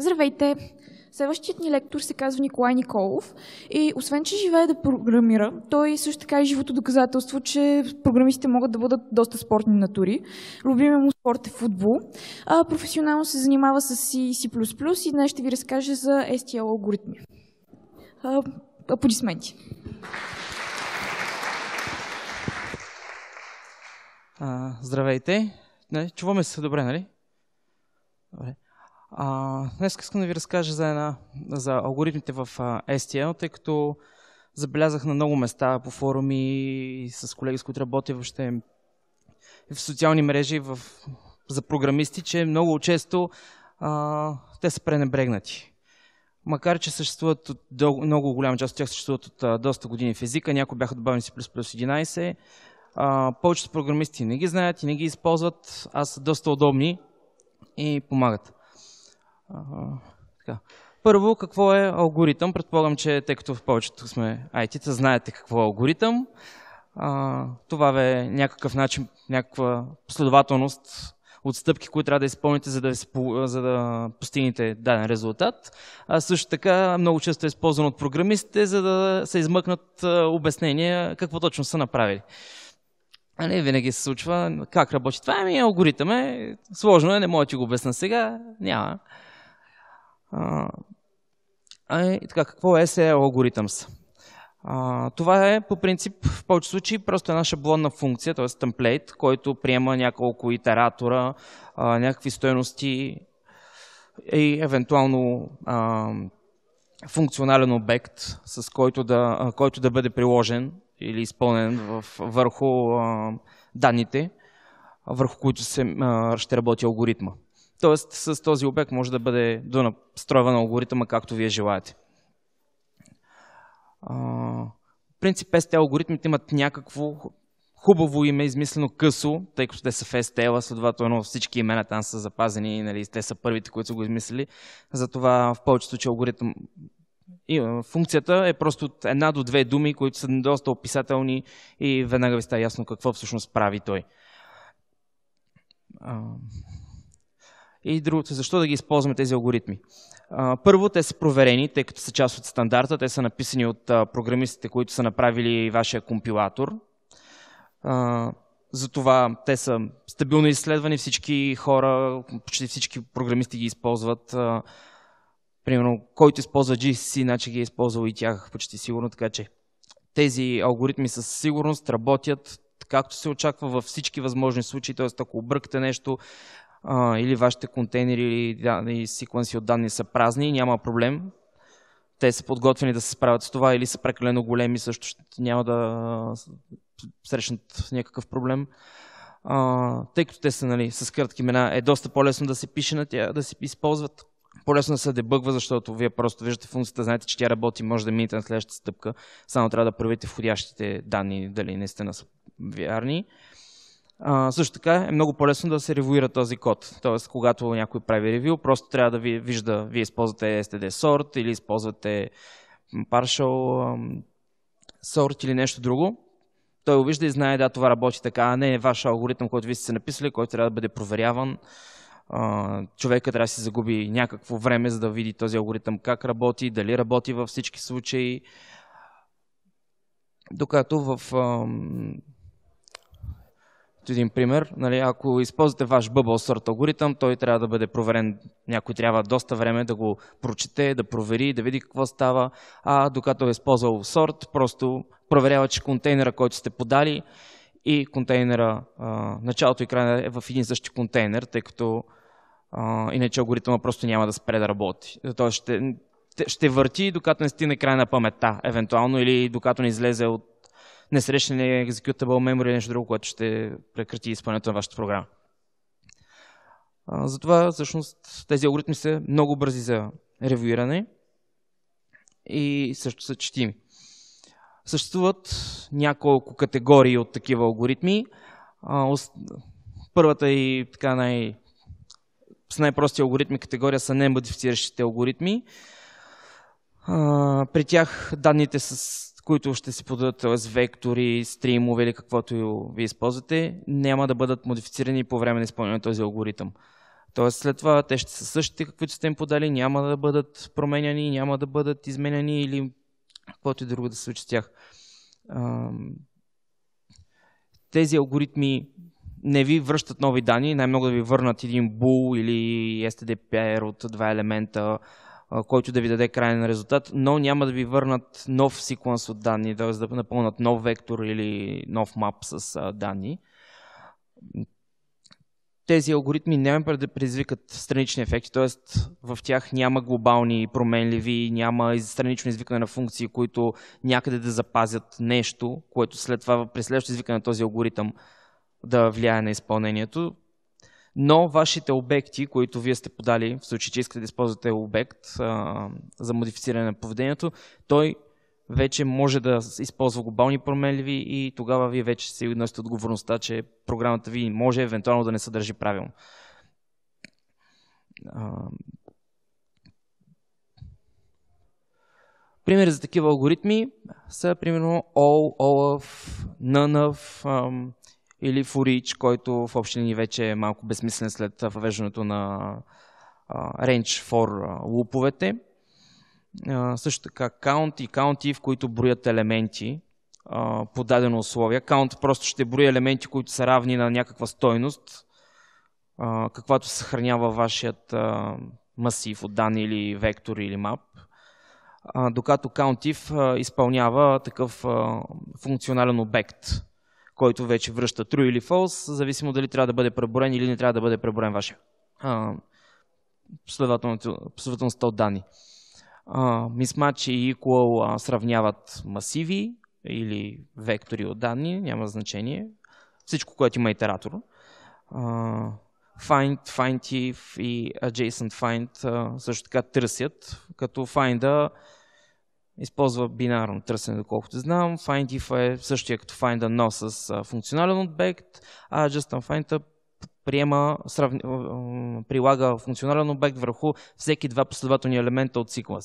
Здравейте! Следващият ни лектор се казва Николай Николов и освен, че живее да програмира, той също така е живото доказателство, че програмистите могат да бъдат доста спортни натури. Любиме му спорт е футбол. А професионално се занимава с C, C++ и днес ще ви разкаже за STL алгоритми. А, аплодисменти! А, здравейте! Не, чуваме се добре, нали? Добре. А, днес искам да ви разкажа за, една, за алгоритмите в STL, тъй като забелязах на много места по форуми с колеги, с които работя въобще в социални мрежи в, за програмисти, че много често а, те са пренебрегнати. Макар, че съществуват от много голяма част от тях съществуват от а, доста години в езика, някои бяха добавени плюс 11, а, повечето програмисти не ги знаят и не ги използват, а са доста удобни и помагат така. Първо, какво е алгоритъм? Предполагам, че тъй като в повечето сме IT-та, знаете какво е алгоритъм. А, това е някакъв начин, някаква последователност от стъпки, които трябва да изпълните, за да, за да постигнете даден резултат. А също така много често е използвано от програмистите, за да се измъкнат обяснения какво точно са направили. А не винаги се случва как работи. Това е ми алгоритъм е. Сложно е, не мога да ти го обясна сега. Няма. А, и така, какво е SEO Algorithms? А, това е по принцип в повече случаи просто една шаблонна функция, т.е. темплейт, който приема няколко итератора, а, някакви стоености и евентуално а, функционален обект, с който да, а, който да бъде приложен или изпълнен в, върху а, данните, върху които се, а, ще работи алгоритма. Тоест с този обект може да бъде донастройван алгоритъма както вие желаете. В принцип ST алгоритмите имат някакво хубаво име, измислено късо, тъй като те са в STL, следователно всички имена там са запазени и нали, те са първите, които са го измислили. Затова в повечето случаи алгоритъм и, функцията е просто от една до две думи, които са доста описателни и веднага ви става ясно какво всъщност прави той. И другото, защо да ги използваме тези алгоритми? Първо, те са проверени, тъй като са част от стандарта. Те са написани от програмистите, които са направили вашия компилатор. Затова те са стабилно изследвани, всички хора, почти всички програмисти ги използват. Примерно, който използва GCC, значи ги е използвал и тях почти сигурно, така че тези алгоритми със сигурност работят както се очаква във всички възможни случаи, т.е. ако объркате нещо, а, или вашите контейнери или, да, секвенси от данни са празни, няма проблем. Те са подготвени да се справят с това или са прекалено големи, също ще, няма да срещнат някакъв проблем. А, тъй като те са нали, с кратки имена, е доста по-лесно да се пише на тя, да се използват. По-лесно да се дебъгва, защото вие просто виждате функцията, знаете, че тя работи, може да минете на следващата стъпка, само трябва да проверите входящите данни, дали наистина са вярни. А, също така е много по-лесно да се ревуира този код. Тоест, когато някой прави ревю, просто трябва да ви вижда, вие използвате std sort или използвате partial sort или нещо друго. Той го вижда и знае, да, това работи така, а не е ваш алгоритъм, който вие сте написали, който трябва да бъде проверяван. Човека трябва да си загуби някакво време, за да види този алгоритъм как работи, дали работи във всички случаи. Докато в ето един пример. Нали, ако използвате ваш Bubble сорт алгоритъм, той трябва да бъде проверен. Някой трябва доста време да го прочете, да провери, да види какво става. А докато е използвал сорт, просто проверява, че контейнера, който сте подали и контейнера, а, началото и края е в един същи контейнер, тъй като а, иначе алгоритъма просто няма да спре да работи. Тоест ще, ще върти, докато не стигне края на паметта, евентуално, или докато не излезе от не срещне ли executable memory или нещо друго, което ще прекрати изпълнението на вашата програма. Затова всъщност тези алгоритми са много бързи за ревюиране и също са четими. Съществуват няколко категории от такива алгоритми. Първата и така най- с най-прости алгоритми категория са немодифициращите алгоритми. При тях данните с които ще се подадат, с вектори, стримове или каквото ви използвате, няма да бъдат модифицирани по време на изпълнение на този алгоритъм. Тоест след това те ще са същите, каквито сте им подали, няма да бъдат променяни, няма да бъдат изменяни или каквото и друго да се случи с тях. Тези алгоритми не ви връщат нови данни, най-много да ви върнат един bool или stdpr от два елемента, който да ви даде крайен резултат, но няма да ви върнат нов секвенс от данни, т.е. да напълнат нов вектор или нов мап с данни. Тези алгоритми няма да предизвикат странични ефекти, т.е. в тях няма глобални променливи, няма странично извикане на функции, които някъде да запазят нещо, което след това при следващото извикане на този алгоритъм да влияе на изпълнението но вашите обекти, които вие сте подали, в случай, че искате да използвате обект а, за модифициране на поведението, той вече може да използва глобални променливи и тогава вие вече се носите отговорността, че програмата ви може евентуално да не съдържи правилно. Пример примери за такива алгоритми са примерно all none of, um, или Forage, който в общини ни вече е малко безсмислен след въвеждането на Range for луповете. Също така count и Count в които броят елементи по дадено условие. Count просто ще брои елементи, които са равни на някаква стойност, каквато съхранява вашият масив от данни или вектор или мап докато COUNTIF изпълнява такъв функционален обект който вече връща true или false, зависимо дали трябва да бъде преборен или не трябва да бъде преборен вашия последователността от данни. Мисмач и equal сравняват масиви или вектори от данни, няма значение. Всичко, което има итератор. find, find, findif и adjacent find също така търсят, като find Използва бинарно търсене, доколкото знам. FindIf е същия като Find но с функционален обект, а JustUnfind приема, срав... прилага функционален обект върху всеки два последователни елемента от цикла.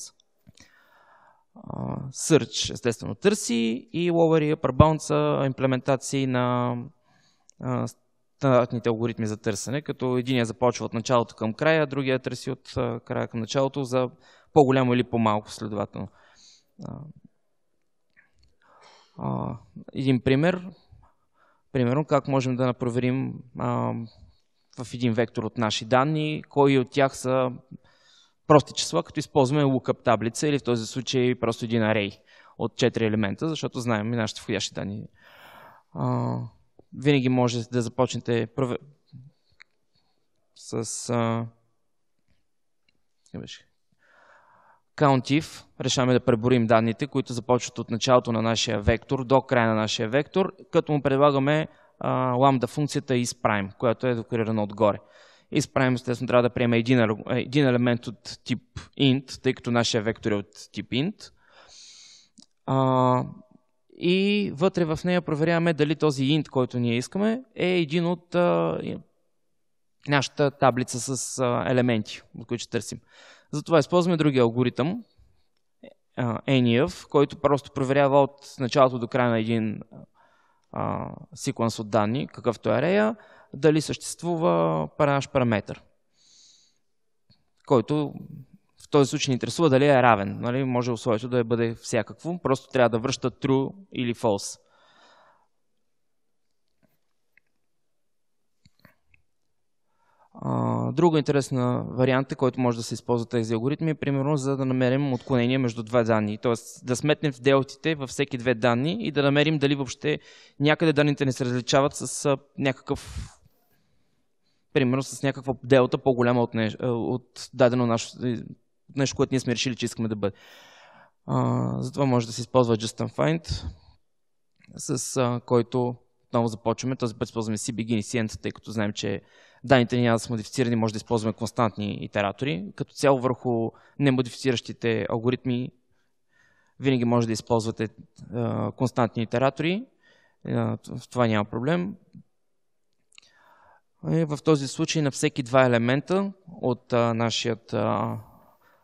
Search, естествено, търси и Lower и Upper Bound са имплементации на стандартните алгоритми за търсене, като единия започва от началото към края, а другия търси от края към началото за по-голямо или по-малко следователно. А, един пример, примерно как можем да проверим а, в един вектор от наши данни, кои от тях са прости числа, като използваме lookup таблица или в този случай просто един арей от 4 елемента, защото знаем и нашите входящи данни. А, винаги може да започнете провер... с... А... Беше? COUNTIF решаваме да преборим данните, които започват от началото на нашия вектор до края на нашия вектор, като му предлагаме ламда функцията isPrime, която е декорирана отгоре. isPrime, естествено, трябва да приеме един, един елемент от тип int, тъй като нашия вектор е от тип int. А, и вътре в нея проверяваме дали този int, който ние искаме, е един от а, нашата таблица с а, елементи, от които ще търсим. Затова използваме другия алгоритъм, ENIAF, който просто проверява от началото до края на един секвенс от данни, какъвто е арея, дали съществува наш параметр, който в този случай ни интересува дали е равен. Нали? Може условието да бъде всякакво, просто трябва да връща true или false. Друга интересна вариант който може да се използва тези алгоритми, е примерно за да намерим отклонение между две данни. Т.е да сметнем в делтите във всеки две данни и да намерим дали въобще някъде данните не се различават с някакъв примерно с някаква делта по-голяма от, от дадено наше, нещо, което ние сме решили, че искаме да бъде. А, затова може да се използва Just Find, с а, който отново започваме. Този път използваме begin и CNT, тъй като знаем, че данните няма да са модифицирани, може да използваме константни итератори. Като цяло върху немодифициращите алгоритми винаги може да използвате а, е, константни итератори. А, е, в това няма проблем. И в този случай на всеки два елемента от а, е, нашият а,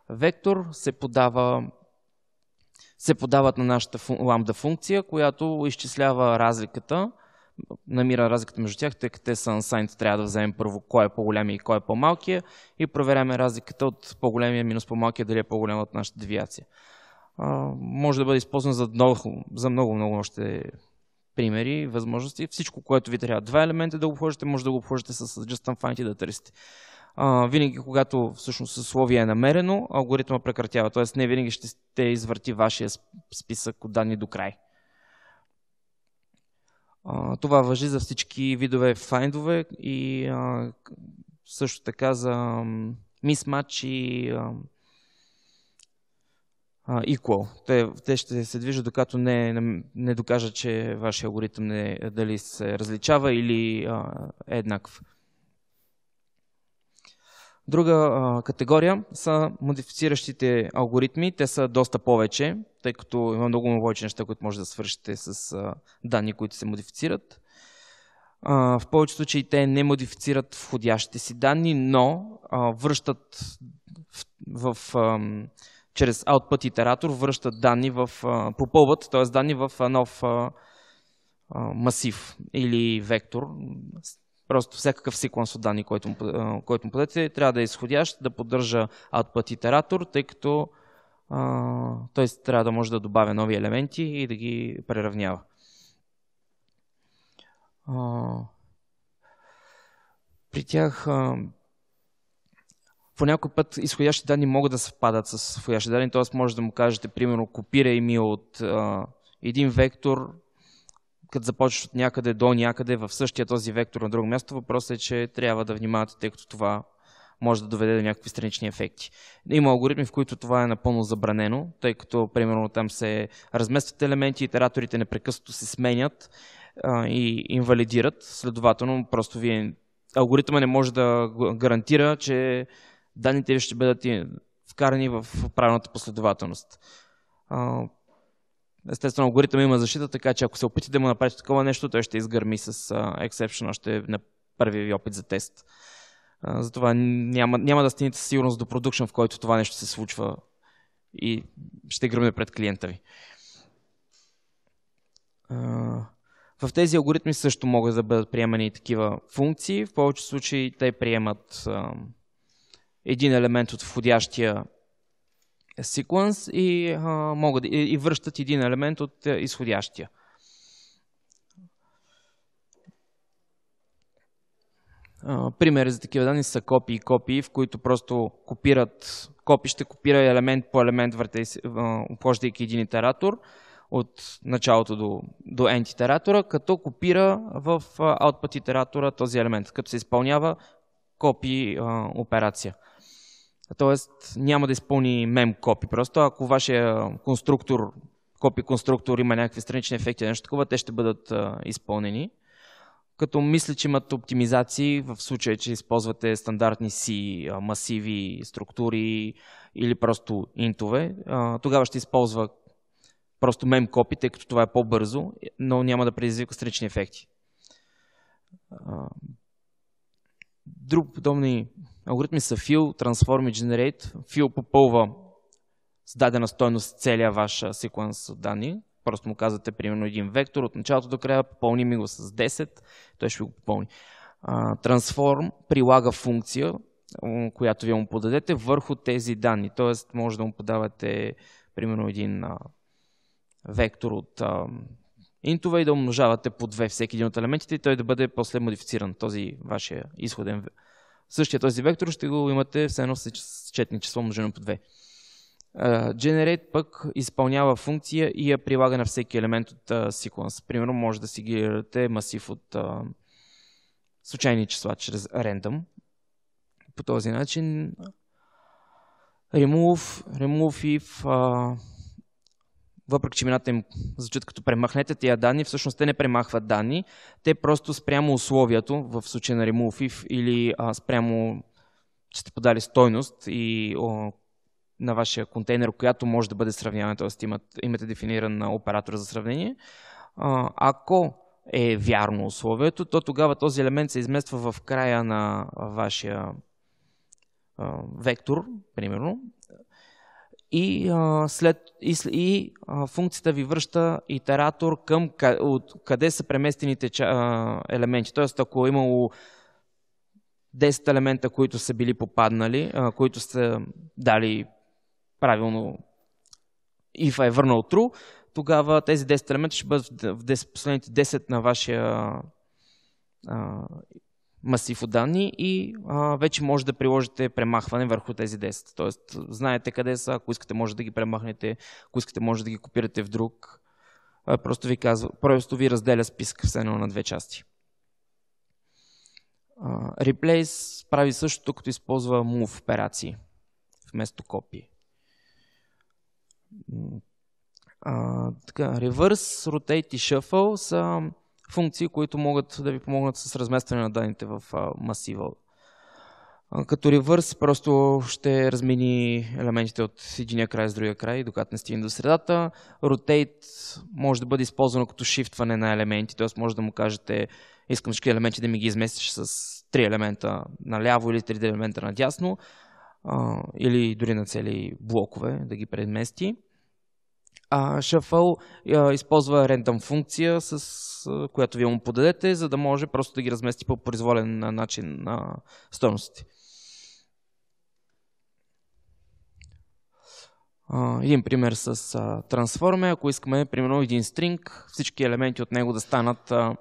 вектор се подава се подават на нашата фун, функция, която изчислява разликата намира разликата между тях, тъй като те са unsigned, трябва да вземем първо кой е по-големия и кой е по-малкия и проверяме разликата от по-големия минус по-малкия, дали е по голяма от нашата девиация. А, може да бъде използван за много, за много, много още примери, възможности. Всичко, което ви трябва два елемента да го обхождате, може да го обхождате с just unfind и да търсите. А, винаги, когато всъщност условие е намерено, алгоритма прекратява. Т.е. не винаги ще те извърти вашия списък от данни до край. А, това въжи за всички видове файндове и а, също така за мисмач и а, equal. Те, те ще се движат докато не, не, не докажат, че вашия алгоритъм не, дали се различава или а, е еднакъв. Друга а, категория са модифициращите алгоритми. Те са доста повече, тъй като има много повече неща, които може да свършите с а, данни, които се модифицират. А, в повечето случаи те не модифицират входящите си данни, но а, връщат в, в, а, чрез output итератор, връщат данни в, а, попълват, т.е. данни в нов а, а, масив или вектор. Просто всякакъв секвенс от данни, който му, който му подете, трябва да е изходящ, да поддържа output итератор, тъй като т.е. трябва да може да добавя нови елементи и да ги преравнява. При тях по някой път изходящи данни могат да съвпадат с входящи данни, т.е. може да му кажете, примерно, копирай ми от един вектор като започваш от някъде до някъде в същия този вектор на друго място, въпросът е, че трябва да внимавате, тъй като това може да доведе до някакви странични ефекти. Има алгоритми, в които това е напълно забранено, тъй като, примерно, там се разместват елементи, итераторите непрекъснато се сменят а, и инвалидират. Следователно, просто вие алгоритъма не може да гарантира, че данните ви ще бъдат вкарани в правилната последователност. Естествено, алгоритъм има защита, така че ако се опитате да му направите такова нещо, той ще изгърми с uh, exception още на първия ви опит за тест. Uh, затова няма, няма да стигнете със сигурност до продукшн, в който това нещо се случва и ще гръмне пред клиента ви. Uh, в тези алгоритми също могат да бъдат приемани и такива функции. В повече случаи те приемат uh, един елемент от входящия sequence и, а, могат, и, и връщат един елемент от а, е, изходящия. А, примери за такива данни са копии и копии, в които просто копират, копи ще копира елемент по елемент, обхождайки един итератор от началото до, до end итератора, като копира в output итератора този елемент, като се изпълнява копи а, операция. Тоест няма да изпълни мем копи. Просто ако вашия конструктор, копи конструктор има някакви странични ефекти, нещо такова, те ще бъдат изпълнени. Като мисля, че имат оптимизации в случай, че използвате стандартни си масиви, структури или просто интове, тогава ще използва просто мем копи, тъй като това е по-бързо, но няма да предизвика странични ефекти. Друг подобни алгоритми са fill, transform и generate. Fill попълва с дадена стойност целия ваш секвенс от данни. Просто му казвате примерно един вектор от началото до края, попълни ми го с 10, той ще го попълни. Transform прилага функция, която вие му подадете върху тези данни. Тоест може да му подавате примерно един вектор от интове и да умножавате по две всеки един от елементите и той да бъде после модифициран. Този вашия изходен Същия този вектор ще го имате все едно с четни число умножено по 2. Uh, generate пък изпълнява функция и я прилага на всеки елемент от uh, sequence. Примерно може да си генерирате масив от uh, случайни числа чрез random. По този начин remove, remove if въпреки че имената им звучат като премахнете тия данни, всъщност те не премахват данни, те просто спрямо условието, в случая на remove if или а, спрямо, че сте подали стойност и о, на вашия контейнер, която може да бъде сравнявана, т.е. Имат, имате дефиниран оператор за сравнение. А, ако е вярно условието, то тогава този елемент се измества в края на вашия вектор, примерно, и, а, след, и, и а, функцията ви връща итератор към къ, от, къде са преместените ча, а, елементи. Тоест, ако е имало 10 елемента, които са били попаднали, а, които са дали правилно if е върнал true, тогава тези 10 елемента ще бъдат в 10, последните 10 на вашия а, масив от данни и а, вече може да приложите премахване върху тези 10. Тоест, знаете къде са, ако искате може да ги премахнете, ако искате може да ги копирате в друг. А, просто, ви казва, просто ви разделя списък все едно на две части. А, replace прави същото, като използва move операции вместо копи. А, така, reverse, rotate и shuffle са функции, които могат да ви помогнат с разместване на данните в масива. Като ревърс просто ще размени елементите от единия край с другия край, докато не стигне до средата. Rotate може да бъде използвано като шифтване на елементи, т.е. може да му кажете искам всички елементи да ми ги изместиш с три елемента наляво или 3 елемента надясно или дори на цели блокове да ги предмести а, Shuffle а, използва random функция, с а, която вие му подадете, за да може просто да ги размести по произволен начин на стоеностите. един пример с а, uh, ако искаме, примерно, един стринг, всички елементи от него да станат а,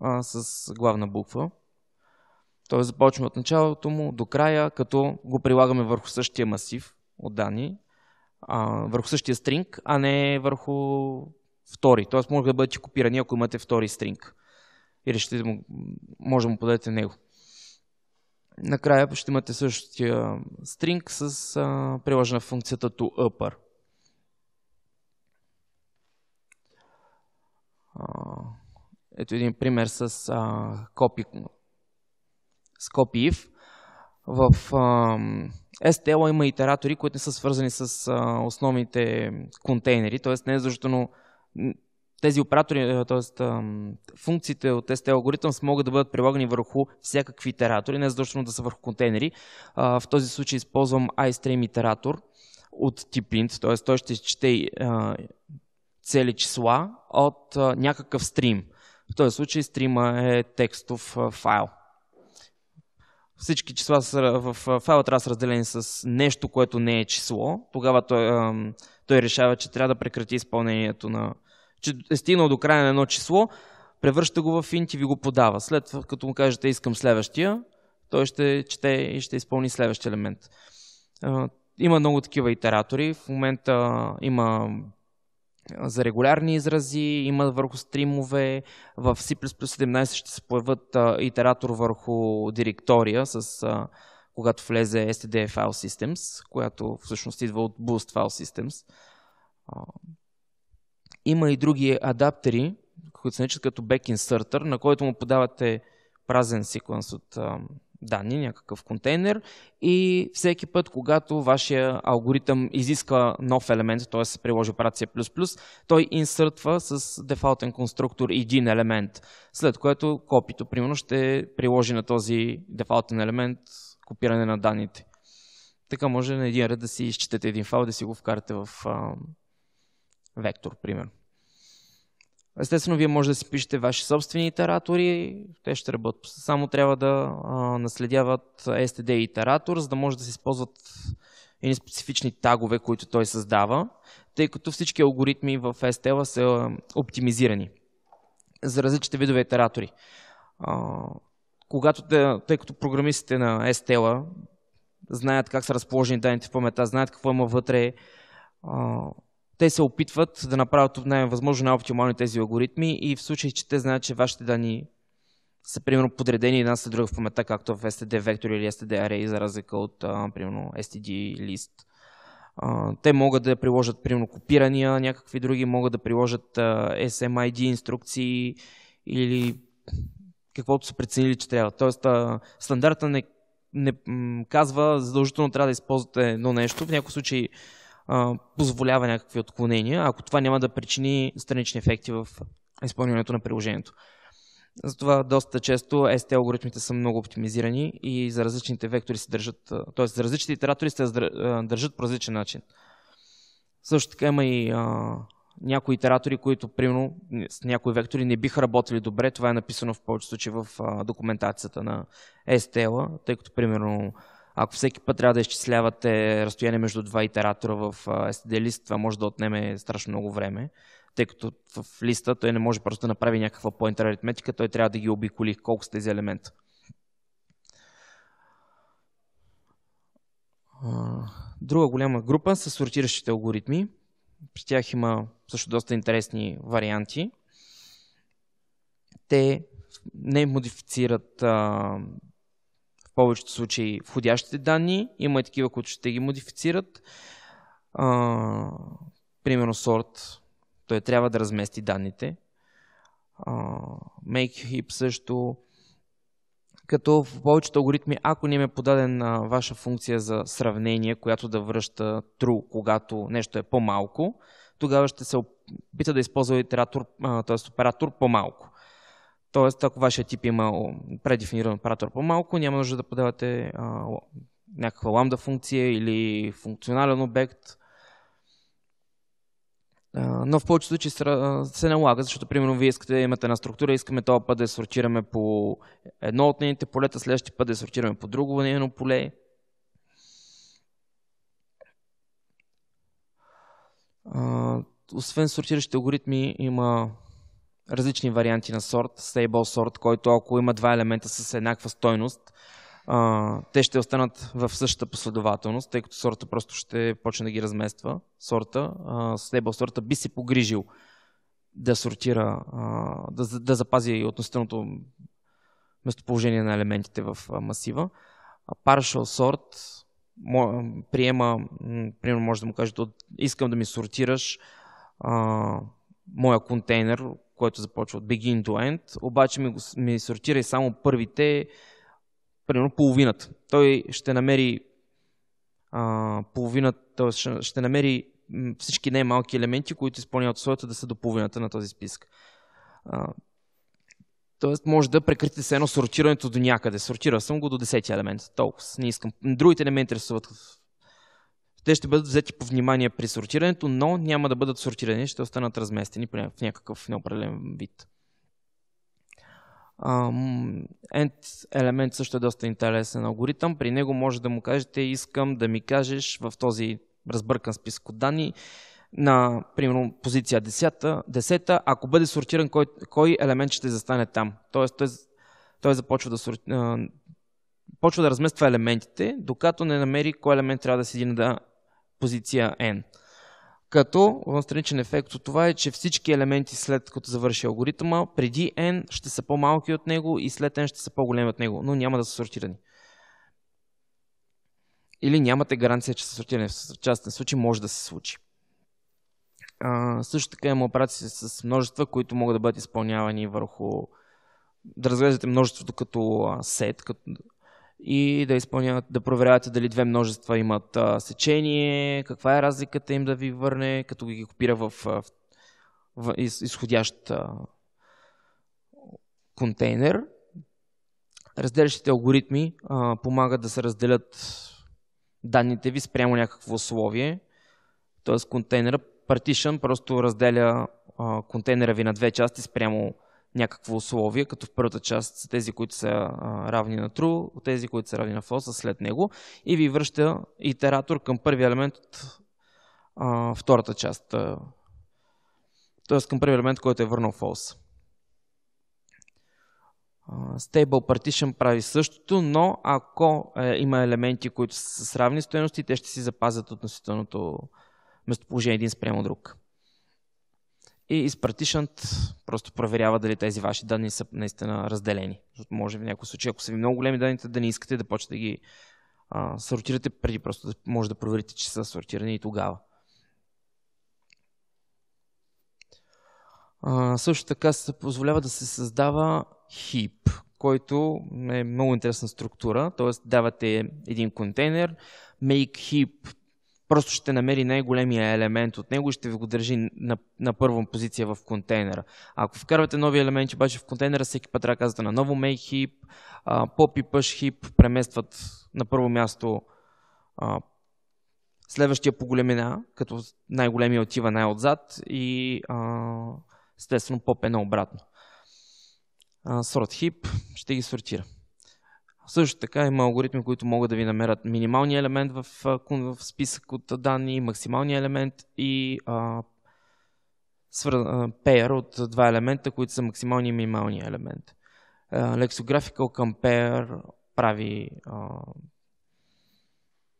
а, с главна буква. Тоест започваме от началото му до края, като го прилагаме върху същия масив от данни а, върху същия стринг, а не върху втори. Тоест може да бъдете копирани, ако имате втори стринг. решите, да му, може да му подадете него. Накрая ще имате същия стринг с а, приложена функцията to upper. ето един пример с а, copy, с copy if. В STL има итератори, които не са свързани с а, основните контейнери, т.е. не е защото тези оператори, т.е. функциите от STL алгоритъм могат да бъдат прилагани върху всякакви итератори, не е задължително да са върху контейнери. А, в този случай използвам iStream итератор от тип int, т.е. той ще изчете е, цели числа от а, някакъв стрим. В този случай стрима е текстов а, файл всички числа са, в файла трябва да са разделени с нещо, което не е число, тогава той, той решава, че трябва да прекрати изпълнението на... че е стигнал до края на едно число, превръща го в int и ви го подава. След като му кажете искам следващия, той ще чете и ще изпълни следващия елемент. Има много такива итератори. В момента има за регулярни изрази, има върху стримове, в C17 ще се появят а, итератор върху директория с а, когато влезе STD File Systems, която всъщност идва от Boost File Systems. А, има и други адаптери, които се наричат като Back Inserter, на който му подавате празен секвенс от данни, някакъв контейнер и всеки път, когато вашия алгоритъм изиска нов елемент, т.е. се приложи операция плюс плюс, той инсъртва с дефалтен конструктор един елемент, след което копито, примерно, ще приложи на този дефалтен елемент копиране на данните. Така може на един ред да си изчетете един файл, да си го вкарате в а, вектор, примерно. Естествено, вие може да си пишете ваши собствени итератори, те ще работят. Само трябва да а, наследяват STD итератор, за да може да се използват едни специфични тагове, които той създава, тъй като всички алгоритми в STL са оптимизирани за различните видове итератори. А, когато, те, тъй като програмистите на STL знаят как са разположени данните в памета, знаят какво има вътре, а, те се опитват да направят от най-възможно най-оптимални тези алгоритми и в случай, че те знаят, че вашите данни са примерно подредени една след друга в памета, както в STD Vector или STD Array, за разлика от примерно STD List. те могат да приложат примерно копирания, някакви други могат да приложат SMID инструкции или каквото са преценили, че трябва. Тоест, стандарта не, не казва задължително трябва да използвате едно нещо. В някои случаи позволява някакви отклонения, ако това няма да причини странични ефекти в изпълнението на приложението. Затова доста често ST алгоритмите са много оптимизирани и за различните вектори се държат, т.е. за различните итератори се държат по различен начин. Също така има и а, някои итератори, които примерно с някои вектори не биха работили добре. Това е написано в повечето случаи в а, документацията на STL, тъй като примерно ако всеки път трябва да изчислявате разстояние между два итератора в STD лист, това може да отнеме страшно много време, тъй като в листа той не може просто да направи някаква поинтер аритметика, той трябва да ги обиколи колко са тези елемента. Друга голяма група са сортиращите алгоритми. При тях има също доста интересни варианти. Те не модифицират повечето случаи входящите данни, има и такива, които ще ги модифицират. А, примерно сорт, той трябва да размести данните. А, make heap също. Като в повечето алгоритми, ако не им е подадена ваша функция за сравнение, която да връща true, когато нещо е по-малко, тогава ще се опита да използва итератор, т.е. оператор по-малко. Тоест, ако вашия тип има предефиниран оператор по-малко, няма нужда да подавате а, някаква ламда функция или функционален обект. А, но в повечето случаи се налага, защото примерно вие искате да имате една структура, искаме това път да я сортираме по едно от нейните полета, следващия път да я сортираме по друго нейно поле. А, освен сортиращите алгоритми има различни варианти на сорт, стейбъл сорт, който ако има два елемента с еднаква стойност, а, те ще останат в същата последователност, тъй като сорта просто ще почне да ги размества. Сорта, а, сорта би се погрижил да сортира, а, да, да запази относителното местоположение на елементите в масива. А partial sort приема, примерно може да му кажете, искам да ми сортираш а, моя контейнер, който започва от Begin to End, обаче ми, го, ми сортира и само първите, примерно половината. Той ще намери а, половината, т.е. Ще, ще намери всички най-малки елементи, които изпълняват своята да са до половината на този списък. А, Тоест може да прекратите се едно сортирането до някъде. Сортира съм го до 10 елемент. Толкова. Не искам. Другите не ме интересуват те ще бъдат взети по внимание при сортирането, но няма да бъдат сортирани, ще останат разместени в някакъв неопределен вид. End елемент също е доста интересен алгоритъм. При него може да му кажете, искам да ми кажеш в този разбъркан списък от данни, на, примерно, позиция 10, 10 ако бъде сортиран, кой, кой елемент ще застане там. Тоест, той, той започва да, сорти, почва да размества елементите, докато не намери кой елемент трябва да седи на позиция N. Като страничен ефект от това е, че всички елементи след като завърши алгоритъма, преди N ще са по-малки от него и след N ще са по-големи от него, но няма да са сортирани. Или нямате гаранция, че са сортирани. В частен случай може да се случи. А, също така има операции с множества, които могат да бъдат изпълнявани върху да разглеждате множеството като сет, като и да изпълняват, да проверявате дали две множества имат а, сечение, каква е разликата им да ви върне, като ги копира в, в, в из, изходящ а, контейнер. Разделящите алгоритми а, помагат да се разделят данните ви спрямо някакво условие. Т.е. контейнера Partition просто разделя а, контейнера ви на две части спрямо някакво условие, като в първата част са тези, които са равни на true, тези, които са равни на false, са след него и ви връща итератор към първи елемент от а, втората част. Тоест към първи елемент, който е върнал false. Stable Partition прави същото, но ако е, има елементи, които са с равни стоености, те ще си запазят относителното местоположение един спрямо друг. И изпратишънт просто проверява дали тези ваши данни са наистина разделени. Защото може в някои случаи, ако са ви много големи данните, да не искате да почнете да ги а, сортирате преди просто да може да проверите, че са сортирани и тогава. А, също така се позволява да се създава хип, който е много интересна структура, т.е. давате един контейнер, make heap просто ще намери най-големия елемент от него и ще ви го държи на, на първа позиция в контейнера. А ако вкарвате нови елементи обаче в контейнера, всеки път трябва да казвате на ново make heap, pop и push heap, преместват на първо място а, следващия по големина, като най-големия отива най-отзад и а, естествено pop е наобратно. Сорт хип sort heap ще ги сортира. Също така има алгоритми, които могат да ви намерят минималния елемент в, в списък от данни, максималния елемент и а, пеер от два елемента, които са максималния и минималния елемент. Lexographical Compare прави а,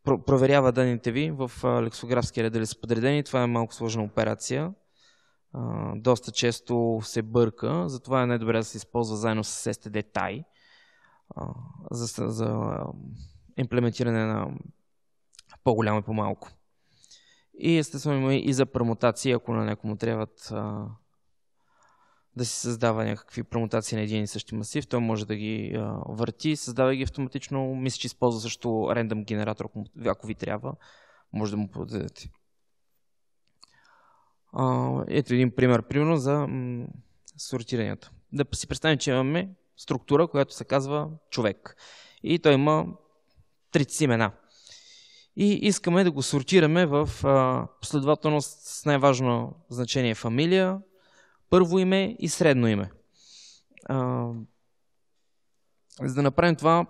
про- проверява данните ви в лексографски ред дали са подредени. Това е малко сложна операция. А, доста често се бърка, затова е най-добре да се използва заедно с STD TIE за, за имплементиране на по-голямо и по-малко. И естествено има и за промотации. ако на някому трябват да си създава някакви промотации на един и същи масив, той може да ги а, върти, създава ги автоматично. Мисля, че използва също рендъм генератор, ако ви трябва, може да му подадете. А, ето един пример, примерно за м- сортирането. Да си представим, че имаме структура, която се казва човек. И той има три семена. И искаме да го сортираме в последователност с най-важно значение фамилия, първо име и средно име. за да направим това,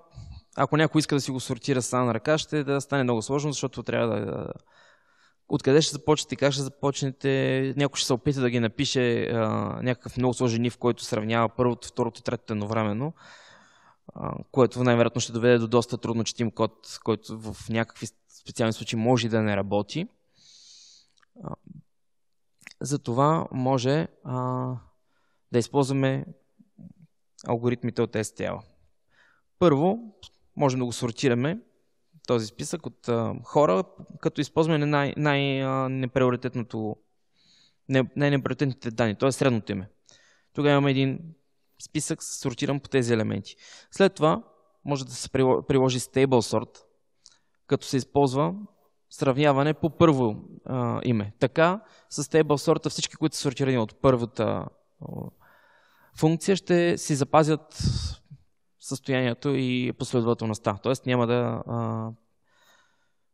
ако някой иска да си го сортира с на ръка, ще да стане много сложно, защото трябва да, откъде ще започнете, как ще започнете. Някой ще се опита да ги напише а, някакъв много сложен нив, който сравнява първото, второто и третото едновременно, а, което най-вероятно ще доведе до доста трудно четим код, който в някакви специални случаи може да не работи. А, затова може а, да използваме алгоритмите от STL. Първо, можем да го сортираме този списък от а, хора, като използваме най- най най-неприоритетните данни, т.е. средното име. Тогава имаме един списък сортиран по тези елементи. След това може да се приложи stable sort, като се използва сравняване по първо а, име. Така, с stable сорта всички, които са сортирани от първата функция, ще си запазят състоянието и последователността. Тоест няма да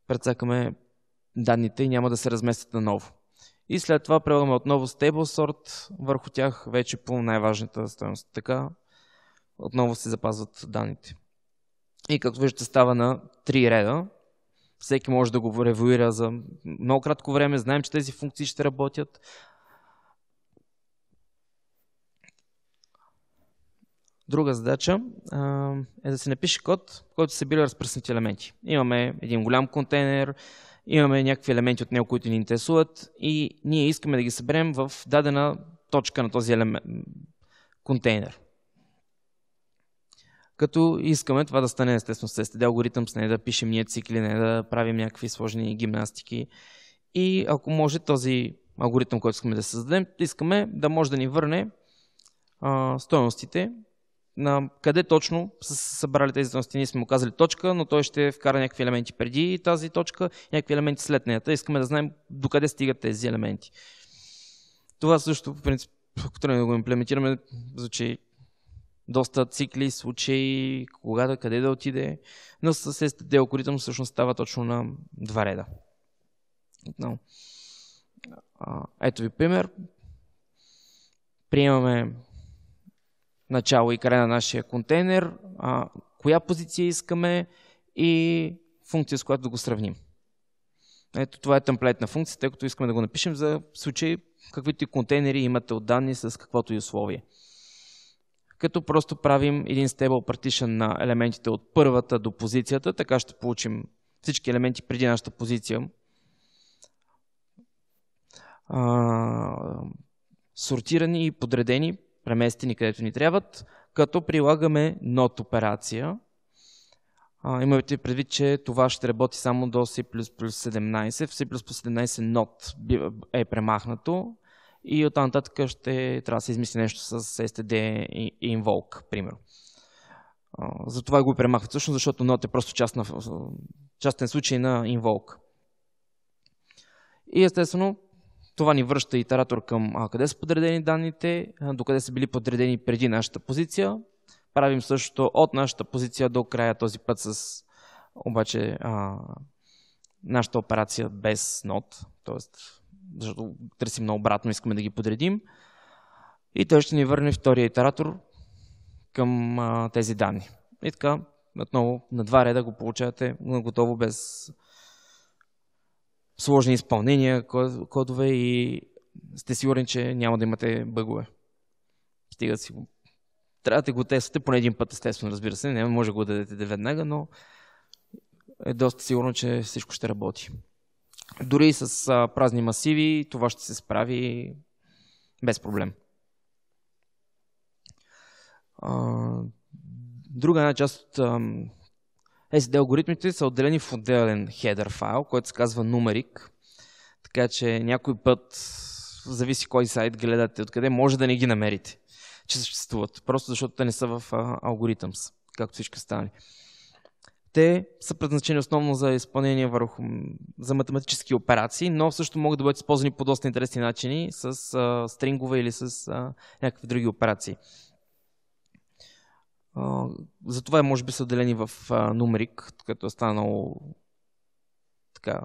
предсакаме данните и няма да се разместят наново. И след това прилагаме отново stable sort върху тях вече по най-важната стоеност. Така отново се запазват данните. И както виждате става на 3 реда. Всеки може да го ревуира за много кратко време. Знаем, че тези функции ще работят. Друга задача а, е да се напише код, в който са били разпръснати елементи. Имаме един голям контейнер, имаме някакви елементи от него, които ни интересуват и ние искаме да ги съберем в дадена точка на този елемент, контейнер. Като искаме това да стане естествено с тези алгоритъм, с не да пишем ние цикли, не да правим някакви сложни гимнастики. И ако може този алгоритъм, който искаме да създадем, искаме да може да ни върне а, стоеностите на къде точно са събрали тези стойности. Ние сме му казали точка, но той ще вкара някакви елементи преди тази точка, някакви елементи след неята. Искаме да знаем докъде стигат тези елементи. Това също, по принцип, ако трябва да го имплементираме, звучи доста цикли, случаи, кога да, къде да отиде. Но с STD алгоритъм всъщност става точно на два реда. Ето ви пример. Приемаме начало и край на нашия контейнер, а, коя позиция искаме и функция, с която да го сравним. Ето това е темплейт на функция, тъй като искаме да го напишем за случай каквито контейнери имате от данни с каквото и условие. Като просто правим един stable partition на елементите от първата до позицията, така ще получим всички елементи преди нашата позиция. А, сортирани и подредени преместени където ни трябват, като прилагаме not операция. А, имайте предвид, че това ще работи само до C17, В C17 not е премахнато и оттам нататък ще трябва да се измисли нещо с STD и invoke, примерно. Затова го премахват всъщност, защото not е просто на, частен случай на invoke. И естествено, това ни връща итератор към а, къде са подредени данните, а, къде са били подредени преди нашата позиция. Правим същото от нашата позиция до края, този път с обаче а, нашата операция без нот, т.е. защото търсим на обратно, искаме да ги подредим. И той ще ни върне втория итератор към а, тези данни. И така, отново на два реда го получавате на е готово без сложни изпълнения, кодове и сте сигурни, че няма да имате бъгове. Стига си го. Трябва да го тествате поне един път, естествено, разбира се. Не може да го дадете веднага, но е доста сигурно, че всичко ще работи. Дори и с празни масиви това ще се справи без проблем. друга една част от SD алгоритмите са отделени в отделен хедър файл, който се казва Numeric. Така че някой път, зависи кой сайт гледате, откъде може да не ги намерите, че съществуват. Просто защото те не са в алгоритъм, както всички останали. Те са предназначени основно за изпълнение върху, за математически операции, но също могат да бъдат използвани по доста интересни начини с а, стрингове или с а, някакви други операции затова може би са отделени в Нумерик, като е станало така,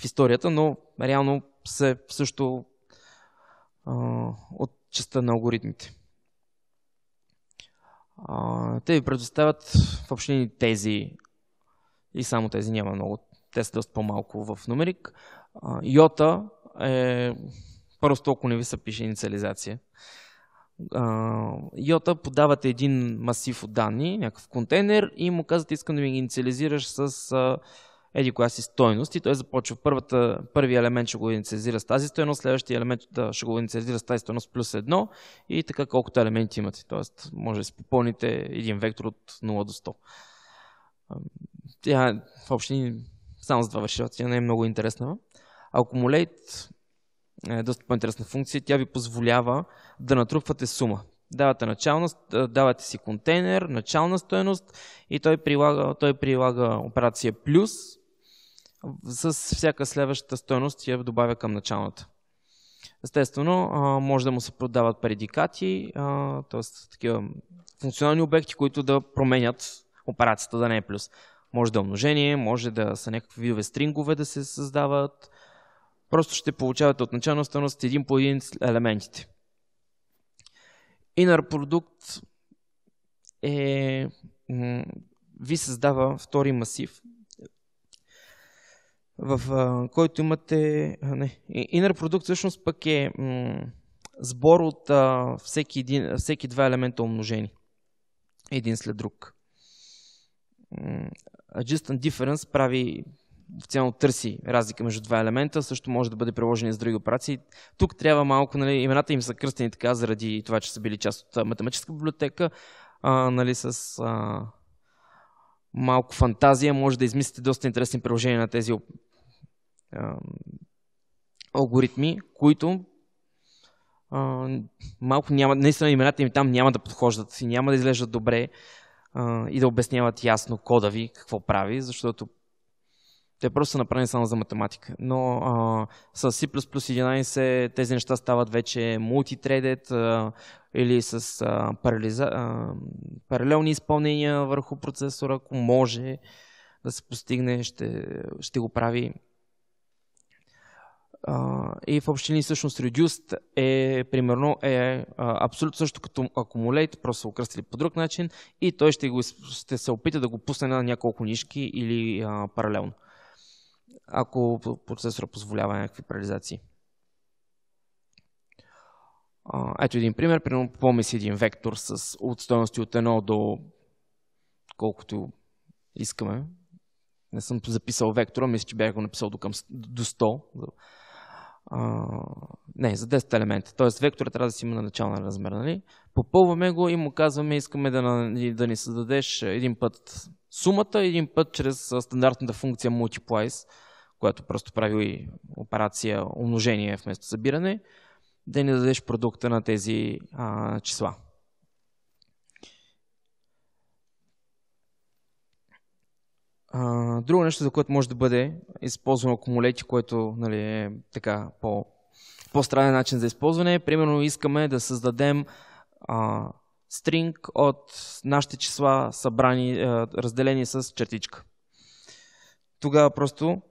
в историята, но реално се също а, от частта на алгоритмите. А, те ви предоставят в общини тези и само тези няма много. Те са доста по-малко в номерик. Йота е просто толкова не ви са пише инициализация. Йота подавате един масив от данни, някакъв контейнер и му казвате искам да ми ги инициализираш с еди коя си стойност и той започва първата, първи елемент ще го инициализира с тази стойност, следващия елемент ще го инициализира с тази стойност плюс едно и така колкото елементи имате. Тоест може да си попълните един вектор от 0 до 100. Тя в само с два вършива, тя не е много интересна. Акумулейт е доста по-интересна функция. Тя ви позволява да натрупвате сума. Давате, начална, е, давате си контейнер, начална стоеност и той прилага, той прилага операция плюс с всяка следваща стоеност я добавя към началната. Естествено, може да му се продават предикати, т.е. такива функционални обекти, които да променят операцията да не е плюс. Може да е умножение, може да са някакви видове стрингове да се създават, Просто ще получавате от начална стойност един по един елементите. Inner продукт е, ви създава втори масив, в а, който имате... А, не, inner продукт всъщност пък е м, сбор от а, всеки, един, всеки два елемента умножени. Един след друг. Adjustant difference прави официално търси разлика между два елемента, също може да бъде приложен и с други операции. Тук трябва малко, нали, имената им са кръстени така, заради това, че са били част от математическа библиотека, а, нали, с а, малко фантазия може да измислите доста интересни приложения на тези а, алгоритми, които а, малко няма, наистина имената им там няма да подхождат и няма да изглеждат добре а, и да обясняват ясно кода ви какво прави, защото те просто са направени само за математика. Но а, с C++ 11 тези неща стават вече мултитредед или с а, парализа, а, паралелни изпълнения върху процесора, ако може да се постигне, ще, ще го прави. Uh, и в общини всъщност Reduced е примерно е а, абсолютно също като Accumulate, просто окръстили по друг начин и той ще, го, ще се опита да го пусне на няколко нишки или а, паралелно ако процесора позволява някакви парализации. Ето един пример. Примерно помни си един вектор с от стоености от 1 до колкото искаме. Не съм записал вектора, мисля, че бях го написал до, към, до 100. не, за 10 елемента. Тоест вектора трябва да си има на начална размер. Нали? Попълваме го и му казваме, искаме да, да ни създадеш един път сумата, един път чрез стандартната функция multiplies която просто прави операция умножение вместо събиране, да ни дадеш продукта на тези а, числа. А, друго нещо, за което може да бъде използвано акумулети, което нали, е така по, по-странен начин за използване. Примерно искаме да създадем а, стринг от нашите числа, събрани, а, разделени с чертичка. Тогава просто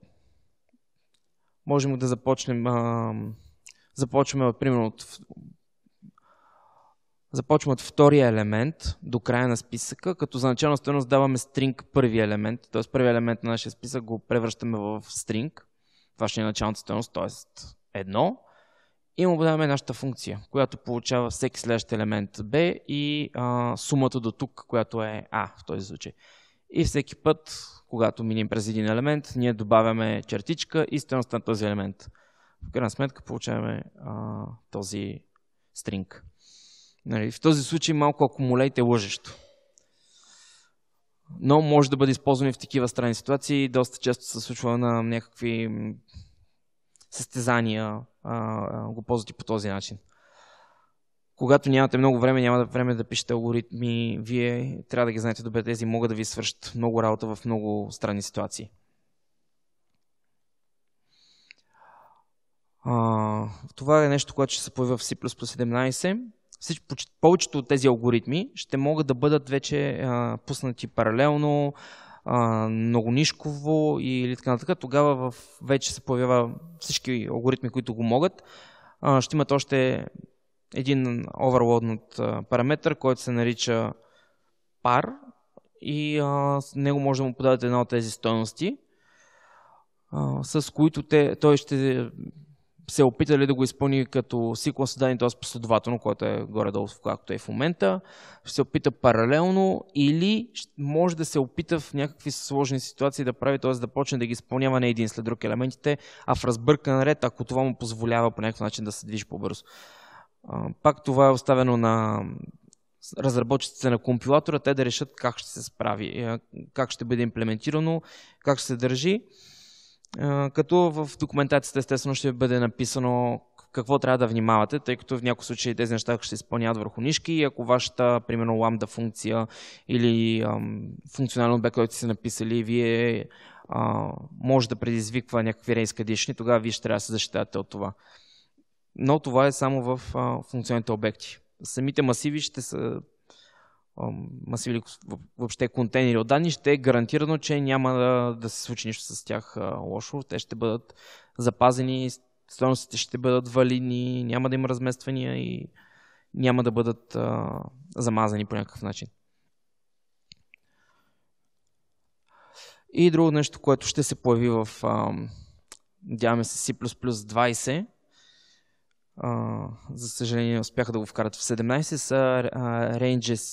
можем да започнем. А, започваме, примерно, от, започваме от втория елемент до края на списъка, като за начална стоеност даваме стринг първи елемент, т.е. първи елемент на нашия списък го превръщаме в стринг. Това ще е началната стоеност, т.е. едно. И му даваме нашата функция, която получава всеки следващ елемент B и а, сумата до тук, която е A в този случай. И всеки път, когато миним през един елемент, ние добавяме чертичка и стоеността на този елемент. В крайна сметка получаваме а, този стринг. Нали, в този случай малко акумулейт е лъжещо. Но може да бъде използван и в такива странни ситуации. Доста често се случва на някакви състезания а, а, го ползвате по този начин когато нямате много време, да време да пишете алгоритми, вие трябва да ги знаете добре, тези могат да ви свършат много работа в много странни ситуации. А, това е нещо, което ще се появи в C17. повечето от тези алгоритми ще могат да бъдат вече а, пуснати паралелно, а, и, или така нататък. Тогава в, вече се появява всички алгоритми, които го могат. А, ще имат още един оверлоднат параметр, който се нарича пар и а, с него може да му подадете една от тези стоености, а, с които те, той ще се е опита ли да го изпълни като с данни, т.е. последователно, което е горе-долу както е в момента, ще се опита паралелно или може да се опита в някакви сложни ситуации да прави, т.е. да почне да ги изпълнява не един след друг елементите, а в разбъркан ред, ако това му позволява по някакъв начин да се движи по-бързо. Пак това е оставено на разработчиците на компилатора, те да решат как ще се справи, как ще бъде имплементирано, как ще се държи. Като в документацията естествено ще бъде написано какво трябва да внимавате, тъй като в някои случаи тези неща ще се изпълняват върху нишки и ако вашата, примерно, ламда функция или функционален обект, който сте написали, вие може да предизвиква някакви рейскадишни, тогава вие ще трябва да се защитавате от това но това е само в а, функционалните обекти. Самите масиви ще са масиви въобще контейнери от данни, ще е гарантирано, че няма да, да се случи нищо с тях а, лошо. Те ще бъдат запазени, стоеностите ще бъдат валидни, няма да има размествания и няма да бъдат а, замазани по някакъв начин. И друго нещо, което ще се появи в, а, надяваме се, C++ 20, за съжаление успяха да го вкарат в 17, са Ranges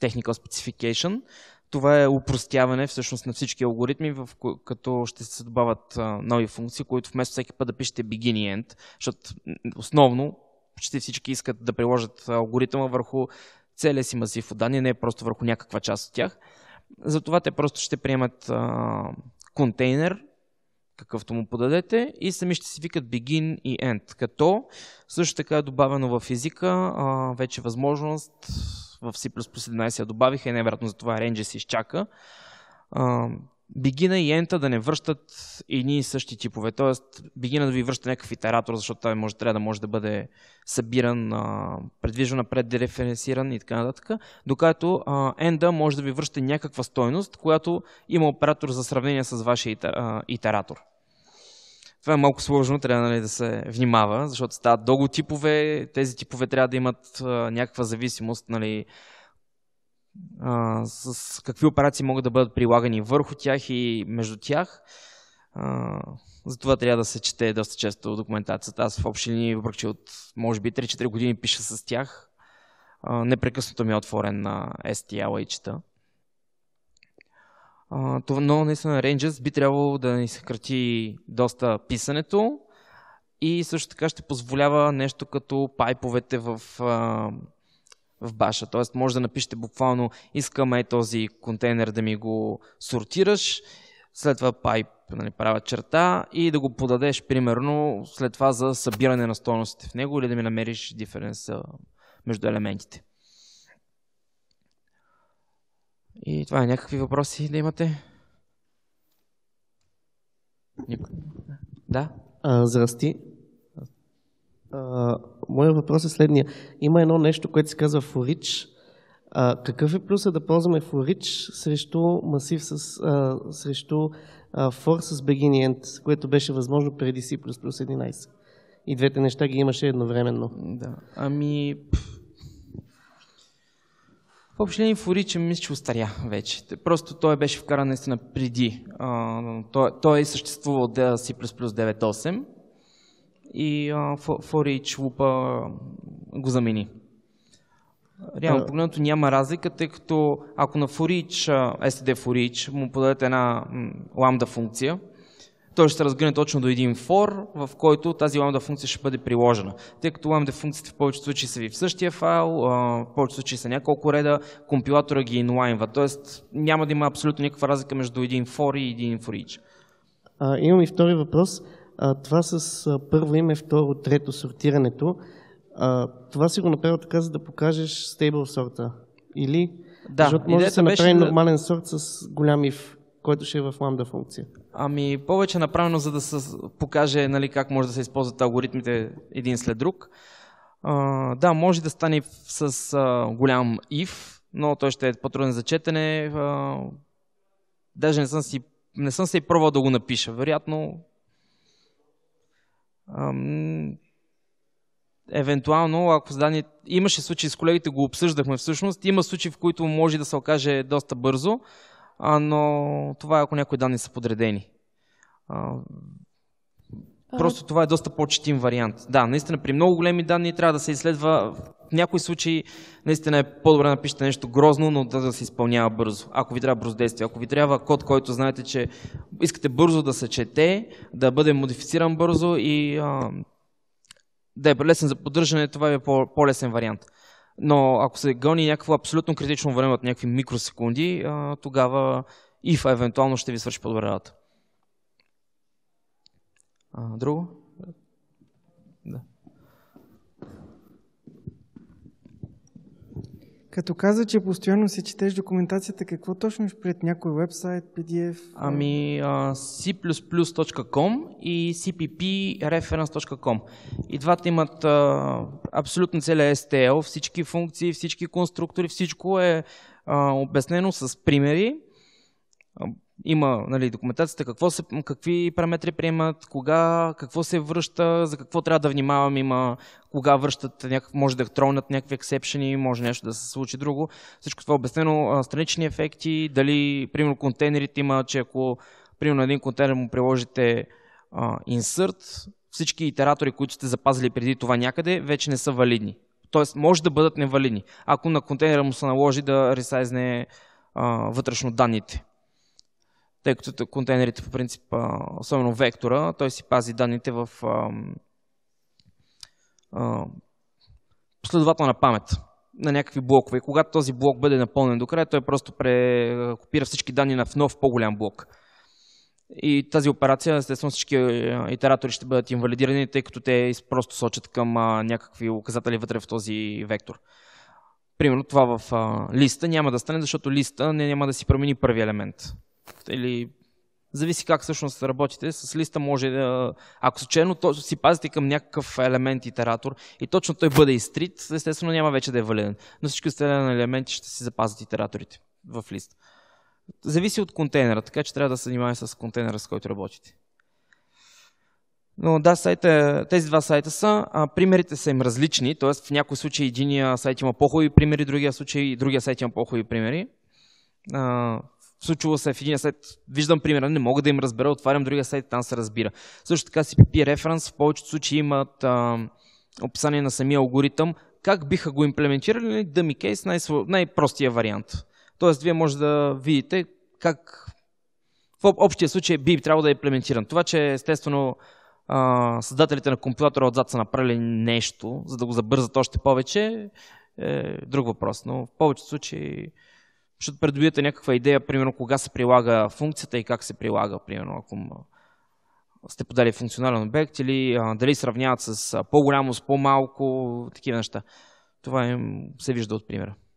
Technical Specification. Това е упростяване всъщност на всички алгоритми, в ко- като ще се добавят а, нови функции, които вместо всеки път да пишете begin и end, защото основно почти всички искат да приложат алгоритъма върху целия си масив от данни, не просто върху някаква част от тях. Затова те просто ще приемат а, контейнер, какъвто му подадете и сами ще си викат begin и end. Като също така е добавено в езика а, вече възможност в C++ 11 я добавиха и е, най-вероятно за това Range се изчака. А, Бигина и Ента да не връщат едни и същи типове. Тоест, Бигина да ви връща някакъв итератор, защото той може, трябва да може да бъде събиран, предвижен напред, дереференсиран и така нататък. Докато Енда може да ви връща някаква стойност, която има оператор за сравнение с вашия итератор. Това е малко сложно, трябва нали, да се внимава, защото стават много типове. Тези типове трябва да имат някаква зависимост нали, а, с какви операции могат да бъдат прилагани върху тях и между тях. А, затова трябва да се чете доста често документацията. Аз в общи линии, въпреки че от може би 3-4 години пиша с тях, а, непрекъснато ми е отворен на STL и чета. това, но наистина Ranges би трябвало да ни съкрати доста писането и също така ще позволява нещо като пайповете в а, в баша. Тоест може да напишете буквално искаме този контейнер да ми го сортираш, след това pipe нали, правя черта и да го подадеш примерно след това за събиране на стойностите в него или да ми намериш диференса между елементите. И това е някакви въпроси да имате? Никой? Да? А, здрасти. А, Моя въпрос е следния. Има едно нещо, което се казва форич. А, какъв е плюсът да ползваме форич срещу масив с, а, срещу а, for с beginning end, което беше възможно преди C++11? И двете неща ги имаше едновременно. Да. Ами... В общи линии Форича мисля, че устаря вече. Просто той беше вкаран наистина преди. А, той, той е съществува от C++9.8 и Forage лупа го замени. Реално погледнато няма разлика, тъй като ако на Forage, std Forage, му подадете една ламда функция, той ще разгъне точно до един for, в който тази ламда функция ще бъде приложена. Тъй като ламда функциите в повечето случаи са ви в същия файл, в повечето случаи са няколко реда, компилатора ги инлайнва, Тоест няма да има абсолютно никаква разлика между един for и един for each. А, имам и втори въпрос. А, това с а, първо име, второ, трето сортирането, а, това си го направил така, за да покажеш стейбл сорта. Или, да, защото може да се направи да... нормален сорт с голям if, който ще е в ламда функция. Ами, повече направено, за да се покаже нали, как може да се използват алгоритмите един след друг. А, да, може да стане с а, голям if, но той ще е по-труден за четене. А, даже не съм, си, не съм се и пробвал да го напиша. Вероятно, евентуално, ако задание... Имаше случаи с колегите, го обсъждахме всъщност. Има случаи, в които може да се окаже доста бързо, а, но това е ако някои данни са подредени. А, просто това е доста по-четим вариант. Да, наистина при много големи данни трябва да се изследва в някои случаи наистина е по-добре да напишете нещо грозно, но да, да се изпълнява бързо. Ако ви трябва бързо действие, ако ви трябва код, който знаете, че искате бързо да се чете, да бъде модифициран бързо и а, да е лесен за поддържане, това е по-лесен вариант. Но ако се гони някакво абсолютно критично време от някакви микросекунди, а, тогава ИФА евентуално ще ви свърши по-добре работа. друго? Като каза, че постоянно си четеш документацията, какво точно ще пред някой вебсайт, PDF? Е? Ами uh, c++.com и cppreference.com. И двата имат uh, абсолютно целия STL, всички функции, всички конструктори, всичко е uh, обяснено с примери има нали, документацията, какво се, какви параметри приемат, кога, какво се връща, за какво трябва да внимавам, има кога връщат, някак, може да тронат някакви ексепшени, може нещо да се случи друго. Всичко това е обяснено. Странични ефекти, дали, примерно, контейнерите има, че ако, примерно, един контейнер му приложите а, insert, всички итератори, които сте запазили преди това някъде, вече не са валидни. Тоест, може да бъдат невалидни, ако на контейнера му се наложи да ресайзне а, вътрешно данните тъй като контейнерите по принцип, особено вектора, той си пази данните в последователна памет на някакви блокове. И когато този блок бъде напълнен до края, той просто копира всички данни в нов по-голям блок. И тази операция, естествено, всички е, итератори ще бъдат инвалидирани, тъй като те просто сочат към някакви указатели вътре в този вектор. Примерно това в листа няма да стане, защото листа не, няма да си промени първи елемент или зависи как всъщност работите. С листа може да... Ако случайно то, си пазите към някакъв елемент итератор и точно той бъде изтрит, естествено няма вече да е валиден. Но всички останали елементи ще си запазят итераторите в лист. Зависи от контейнера, така че трябва да се занимаваме с контейнера, с който работите. Но да, сайта, тези два сайта са. А, примерите са им различни, т.е. в някои случаи единия сайт има по-хубави примери, другия случай и другия сайт има по-хубави примери случвало се в един сайт, виждам примера, не мога да им разбера, отварям другия сайт и там се разбира. Също така CPP Reference, в повечето случаи имат а, описание на самия алгоритъм, как биха го имплементирали, dummy case, най- най-простия вариант. Тоест, вие може да видите как в общия случай би трябвало да е имплементиран. Това, че естествено а, създателите на компютъра отзад са направили нещо, за да го забързат още повече, е друг въпрос. Но в повечето случаи защото придобиете някаква идея, примерно, кога се прилага функцията и как се прилага, примерно, ако сте подали функционален обект или а, дали сравняват с по-голямо, с по-малко, такива неща. Това им се вижда от примера.